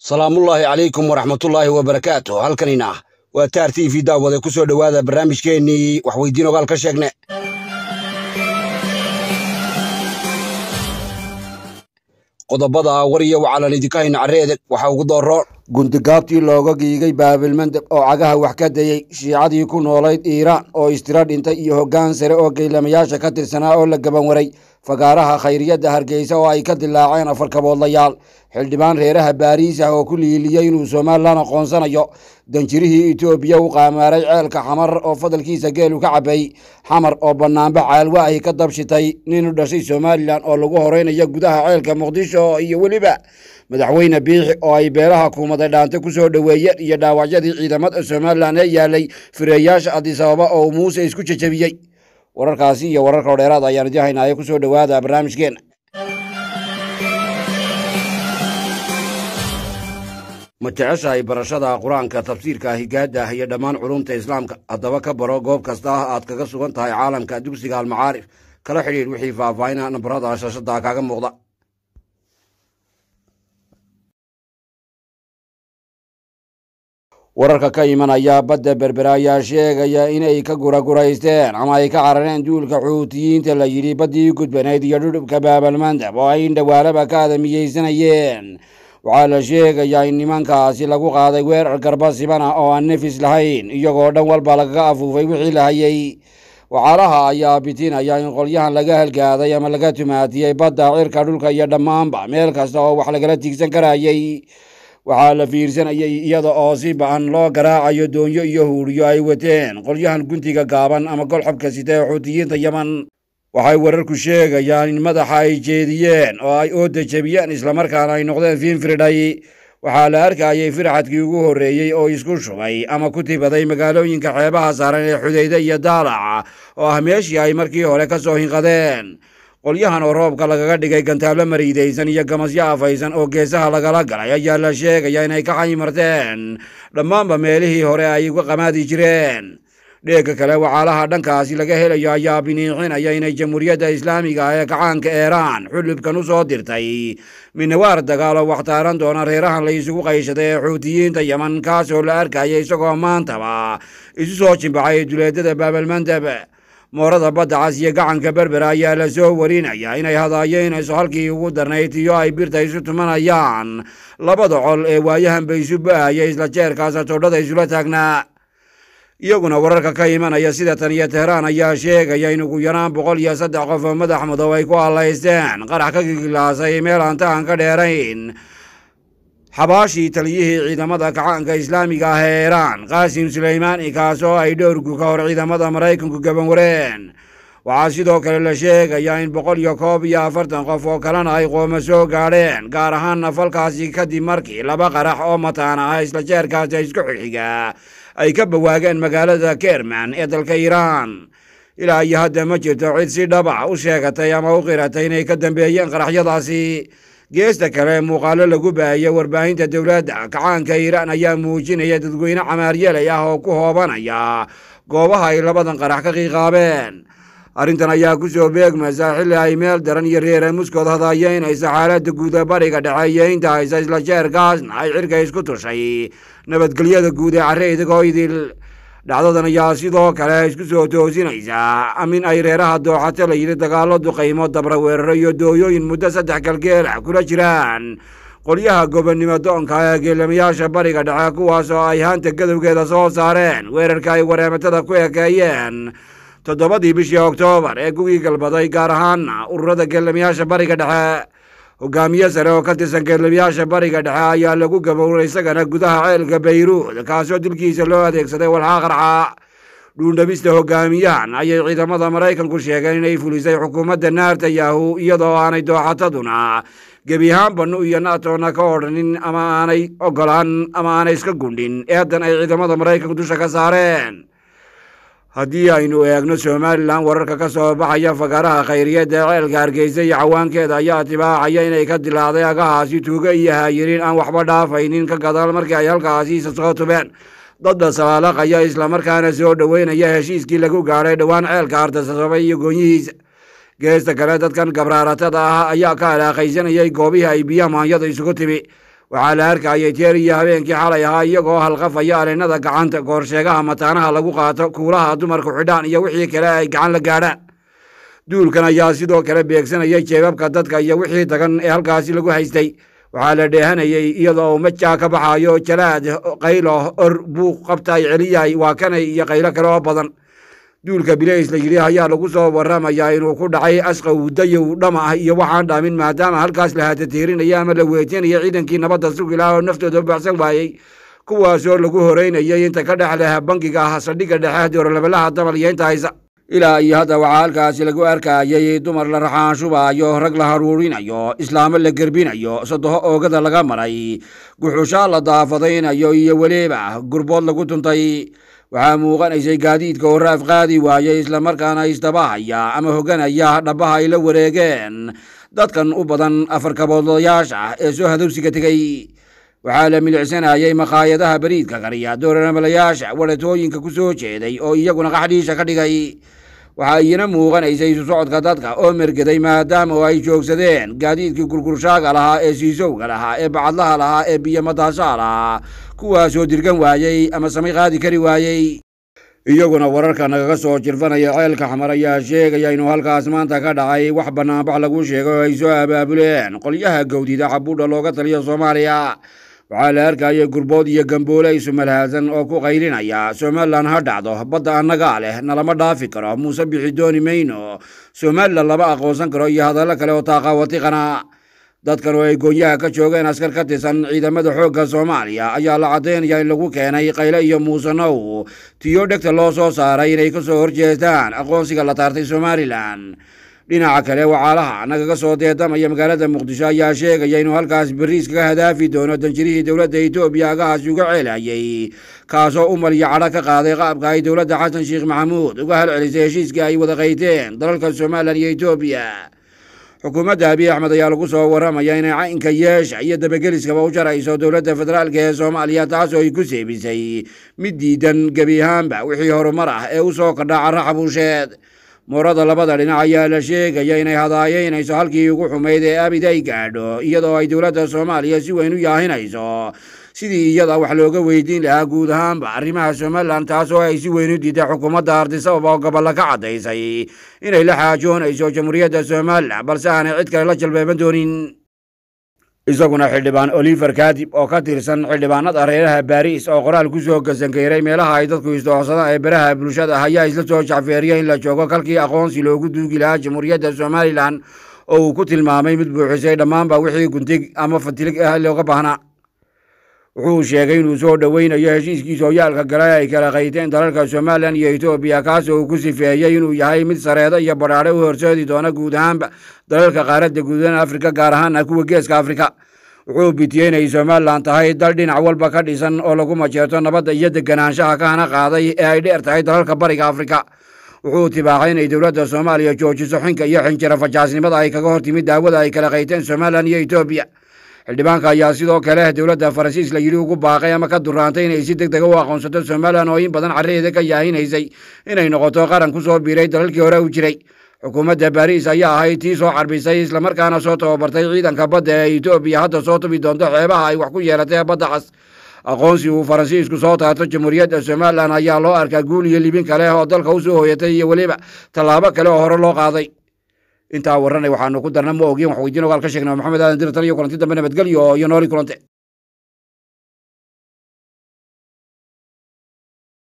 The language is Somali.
salaamullaahi calaykum waraxmatullaahi wabarakaatu halkanina waa taar t v daawade ku soo dhowaada barnaamijkeennii waxweydiin ogaal ka sheegne qodobada war wacalan idinka hayna carreedeg waxaa ugu dooroon gundigaabtii looga giigay baabilmandeb oo cagaha wax ka dayey shiicadii ku noolayd iiraan oo istiro dhintay iyo hoggaan sare oo geylamayaasha ka tirsanaa oo la gaban waray fagaaraha khayriyadda hargeysa oo ay ka dilaaceen afar kaboodlayaal xildhibaan reeraha baariis ah oo ku liiliyey inuu somalilan aqoonsanayo danjirihii itoobiya u qaamaaray ceelka xamar oo fadalkiisa geelu ka cabay xamar oo bannaanba caalwa ahi ka dabshitay nin u dhashay somalilan oo lagu horeynayo gudaha ceelka muqdisho iyo weliba madaxweyne biixi oo ay beelaha kuumaday dhaante ku soo dhoweeye iyo dhaawacyadii ciidamada somalilan ee yaalay fireeyaasha adisababa oo muuse isku jajabiyey wararkaasi iyo warar kaloo dheeraad ayaan idihaynaaya ku soo dhowaada barnaamijkeena ma jeceshahay barashada qur-aanka tafsiirka higaaddah iyo dhammaan culumta islaamka haddaba ka baro goob kasta ah aad kaga sugan tahay caalamka dugsiga almacaarif kala xidhiidh wixii faahfaahinaa nambarada shashada kaaga muuqda wararka ka imanaya badda berbera ayaa sheegaya inay ka guraguraysteen ama ay ka carareen duulka xuutiyiinta la yidhi baddii gudbanayd iyo dhudhubka baabalmandab oo ay indhawaalaba ka adamiyeysanayeen waxaa la sheegayaa in nimankaasi lagu qaaday weerar garba siban ah oo aan nefis lahayn iyagoo dhan walba lagaga afuufay wixii la hayay waxaalaha ayaa bitinaya in qolyahan laga halgaaday ama laga tumaatiyey badda cirka dhulka iyo dhammaanba meel kasta oo wax lagala tiigsan karayay waxaa la fiirsanayay iyada oo si ba-an loo garaacayo doonyo iyo huuriyo ay wateen qolyahan guntiga gaaban ama golxobka sita ee xuutiyiinta yeman waxay wararku sheegayaan in madaxa ay jeediyeen oo ay ooda jebiyeen islamarkaana ay noqdeen fiinfiridhay waxaa la arkayay firxadkii ugu horreeyey oo isku shubay ama ku tibaday magaalooyinka xeebaha saaran ee xudayde iyo daalac oo ah meeshii ay markii hore ka soo hinqadeen qolyahan oo roobka lagaga dhigay gantaabla mariidaysan iyo gamasyo afaysan oo geesaha lagala galay ayaa la sheegaya inay ka xaymarteen dhammaanba meelihii hore ay uga qamaadi jireen dheegka kale wacaalaha dhankaasi laga helayo ayaa biniixinaya inay jamhuuriyadda islaamiga ah ee kacaanka eeraan xulubkan u soo dirtay minawaar dagaal oo waxtaaran doona reerahan la isugu qayshaday ee xuutiyiinta yeman kaasoo la arkayay isagoo maantaba isu soo jimbacay duleedada baabalmandab moorada badda cas iyo gacanka berbera ayaa la soo warinaya inay hadaayeynayso halkii ugu darnayd iyo ay birta isu tumanayaan labada col ee waayahanba isu ba-aya isla jeerkaasa todhada isula taagnaa iyaguna wararka ka imanaya sida tan iyo tehraan ayaa sheegaya in ugu yaraan boqol iyo saddex qof oo madax mudow ay ku hallaysteen qarax ka gigilaasay meel aantaaan ka dheerayn xabaashii taliyihii ciidamada kacaanka islaamiga ah ee iiraan qaasim sulaymaani kaasoo ay dhowrku ka hor ciidamada maraykanku gaban wareen waxaa sidoo kale la sheegayaa in boqol iyo koob iyo afartan qof oo kalena ay qoomo soo gaadheen gaar ahaanna falkaasi kadib markii laba qarax oo mataana ah isla jeerkaasi isku xigxiga ay ka bawaageen magaalada kerman ee dalka iiraan ilaa iyo hadda ma jirto cid si dhaba u sheegatay ama u qiratay inay ka dambeeyeen qaraxyadaasi geesta kale muuqaallo lagu baahiyo warbaahinta dowladda kacaanka iiraan ayaa muujinaya dadweyne camaaryeelay ah oo ku hoobanaya goobaha ay labadan qarax ka qiiqaabeen arrintan ayaa ku soo beegmaysa xilli ay meel daran iyo reeramuskood hadayeynaysa xaaladda ee bariga dhexeeya inta haysa isla jeerkaasna ay cirka isku tushay nabadgelyada guud ee carre idigoo idil dhacdadan ayaa sidoo kale isku soo toosinaysa amin ay reeraha dooxate la yidhi dagaallo duqaymo dabra weeraro iyo dooyooyin muddo saddex galgeela ah kula jiraan qolyaha gobonnimo doonka ee geelamayaasha bariga dhexe kuwaas oo ay haanta gadowgeeda soo saareen weerarka ay wareematada ku ekeeyeen toddobadii bishii oktoobar ee gugii galbaday gaar ahaanna ururada geelamayaasha bariga dhexe hogaamiye sare oo ka tirsan geerlabiyaasha bariga dhexe ayaa lagu gabowray isagana gudaha ceelka bayruud kaasoo dilkiisa loo adeegsaday walxaa qarca dhuundhabista hogaamiyahan ayay ciidamada maraykanku sheegeen inay fulisay xukuumadda naarta yahu iyadoo aanay dooxataduna gebi ahaan bannu iyo natona ka odhanin ama aanay ogolaan ama aanay iska gundhin eedan ay ciidamada maraykanku dusha ka saareen haddii aynu eegno somalilan wararka ka soo baxaya fagaraha khayriyadda ceelka hargeysa iyo cawaankeeda ayaa tibaacaya inay ka dilaacday agahaasi tuugo iyo haayiriin aan waxba dhaafaynin ka gadaal markii ay halkaasi isa tubeen dadda sabaalaqaya islamarkaana soo dhoweynaya heshiiskii lagu gaadhay dhowaan ceelka artasasabay iyo goonyihiisa geesta kale dadkan gabraaratada ah ayaa ka alaaqaysanayay goobihii ay biyaha maanyada isugu timi waxaa la arkayay jeer iyo habeenkii xalay ahaa iyagoo halqafaya aleennada gacanta goorsheegaha mataanaha lagu qaato kuulaha dumarku xidhaan iyo wixii kale ay gacan la gaadhaan duulkan ayaa sidoo kale beegsanaya jeebabka dadka iyo wixii tagan ee halkaasi lagu haystay waxaa la dheehanayey iyadoo majaa ka baxayo jalaad qaylo or buuq qabtaay celiyay waa kanay iyo qaylo kale oo badan duulka bilays la yidhi ayaa lagu soo warramayaa inuu ku dhacay asqaw dayo u dham ah iyo waxaan dhaamin maadaama halkaas la hatateerinaya ama la weejinaya ciidankii nabadda sugilaa oo naftooda baxsan waayey kuwaasoo lagu horeynayay inta ka dhex leha bangiga ah saldhigga dhexe doorlabalaha dabalyeynta haysa ilaa iyo hadda waxaa halkaasi lagu arkayay dumar la raxaanshubaayo rag la haruurinayo islaamo la gerbinayo sodoho oogada laga maray guxushaa la daafadaynayo iyo weliba gurbood lagu tuntay waxaa muuqanaysay gaadiidka oo raaf qaadi waayay islamarkaana isdabahaya ama hoganaya dhabbaha ay la wareegeen dadkan u badan afar kaboodayaasha ah ee soo hadowsiga tegey waxaa la milicsanayay makhaayadaha beriidka kariya dooramalayaasha waratooyinka ku soo jeeday oo iyaguna qaxdhiisha ka dhigay waxaa iina muuqanaysa isu socodka dadka oo mergeday maadaama oo ay joogsadeen gaadiidkii gurgurshaaga lahaa ee siisowga lahaa ee bacadlaha lahaa ee biyo madaashaha lahaa kuwaasoo dirgan waayey ama samay qaadi kari waayey iyaguna wararka nagaga soo jirfanaya ceelka xamar ayaa sheegaya inuu halkaas maanta ka dhacay wax bannaanbax lagu sheegay oo ay soo abaabuleen qolyaha gawdida xabuudha looga taliyo soomaaliya waxaa la arkaya gurbood iyo gamboole ay sumalhaasan oo ku qaylinaya somalilan ha dhacdo badda annagaa leh nalama dhaafi karo muuse bixidooni mayno somalilan lama aqoonsan karo iyo hadallo kale oo taaqaawatiqana dadkan oo ay goonyaha ka joogeen askar ka tirsan ciidamada xoogga soomaaliya ayaa la caddaynaya in lagu keenay kayle iyo muusenow tiyo dhegta loo soo saaray inay ka soo horjeestaan aqoonsiga la taartay somalilan dhinaca kale wacaalaha nagaga soo deedamaya magaalada muqdisho ayaa sheegaya inuu halkaas bariis kaga hadaafi doono danjirihii dowladda etoobiya agahaasi uga ceelayay kaasoo u iyo cadho ka qaaday qaabka ay dowladda xasan sheekh maxamuud uga halcelisay heshiiska ay wada qayteen dalalka somalilan iyo etoobiya xukuumadda abiy axmed ayaa lagu soo waramaya inay caynka yeesha iyo dabageliskaba u jarayso dowladda federaalk ee soomaaliya taasoo ay ku seebisay mid diidan gebi ahaanba wixii horumar ah ee u soo kadhaa carro xabuusheed moorada labada dhinac ayaa la sheegaya inay hadaayeynayso halkii ugu xumayd ee abid ay gaadho iyadoo ay dowladda soomaaliya si weyn u yaahinayso sidii iyada wax looga weydiin lahaa guud ahaanba arrimaha somalilan taas oo ay si weyn u diiday xukuumadda ardisababa oo gobolla ka caddaysay inay la xaajoonayso jamhuuriyadda somalilan balse aanay cid kale la jalbeeban doonin isaguna xildhibaan oliver kaadib oo ka tirsan xildhibaanada reeraha baariis oo qoraal ku soo gasankeeray meelaha ay dadku isdoosadaan ee baraha bulshada ah, ayaa isla soo jacfeeriya in la joogo kalkii aqoonsi loogu duugi lahaa jamhuuriyadda somalilan oo uu ku tilmaamay mid buuxisay dhammaanba wixii guntig ama fatilig ah looga baahnaa wuxuu sheegay inuu soo dhoweynayo heshiiskiisa hoyaalka gale ay kala qaydeen dalalka somalilan iyo etoobiya kaasoo uu ku sifeeyey inuu yahay mid sareedo iyo badhaadhe u horseedi doona guud ahaanba dalalka qaaradda guudan afrika gaar ahaana kuwa geeska afrika wuxuu bitiyey inay somalilan tahay dal dhinac walba ka dhisan oo lagu majeerto nabadda iyo deganaanshaha kahana qaaday ee ay dheer tahay dalalka bariga afrika wuxuu tibaaxay inay dowladda soomaaliya joojiso xinka iyo xinjiro fajaasnimada ay kaga hortimid daawada ay kala qayteen somalilan iyo etoobiya xildhibaanka ayaa sidoo kale dowladda faransiis layidhi ugu baaqay ama ka duraantay inay si deg dega u aqoonsato somalilan oo in badan carraheeda ka yaahinaysay inay noqoto qaran kusoo biiray dalalkii hore u jiray xukuumadda baris ayaa ahayd tii soo carbisay islamarkaana soo tababartay ciidanka badda ee etoobiya hadda soo tubi doonto xeebaha ay wax ku yeelatee badda cas aqoonsi uu faransiisku soo taarto jamhuuriyadda somalilan ayaa loo arkaa guul iyo libin kale oo dalka u soo hooyatay iyo weliba tallaabo kale oo hore loo qaaday intaa warranay waxaanu ku darna moogiin wax weydiin ogaal ka sheegnaa maxamed aadan dir tan iyo kulanti dambe nabadgelyo iyo nooli kulante